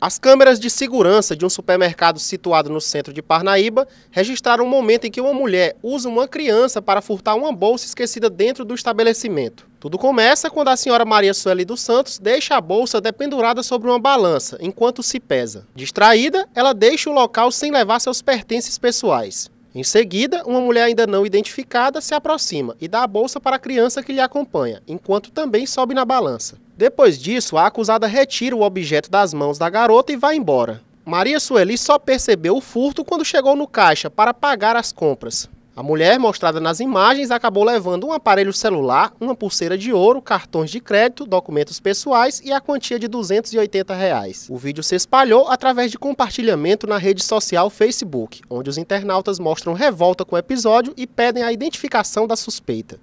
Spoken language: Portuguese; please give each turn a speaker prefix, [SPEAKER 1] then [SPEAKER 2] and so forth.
[SPEAKER 1] As câmeras de segurança de um supermercado situado no centro de Parnaíba registraram um momento em que uma mulher usa uma criança para furtar uma bolsa esquecida dentro do estabelecimento. Tudo começa quando a senhora Maria Sueli dos Santos deixa a bolsa dependurada sobre uma balança, enquanto se pesa. Distraída, ela deixa o local sem levar seus pertences pessoais. Em seguida, uma mulher ainda não identificada se aproxima e dá a bolsa para a criança que lhe acompanha, enquanto também sobe na balança. Depois disso, a acusada retira o objeto das mãos da garota e vai embora. Maria Sueli só percebeu o furto quando chegou no caixa para pagar as compras. A mulher, mostrada nas imagens, acabou levando um aparelho celular, uma pulseira de ouro, cartões de crédito, documentos pessoais e a quantia de 280 reais. O vídeo se espalhou através de compartilhamento na rede social Facebook, onde os internautas mostram revolta com o episódio e pedem a identificação da suspeita.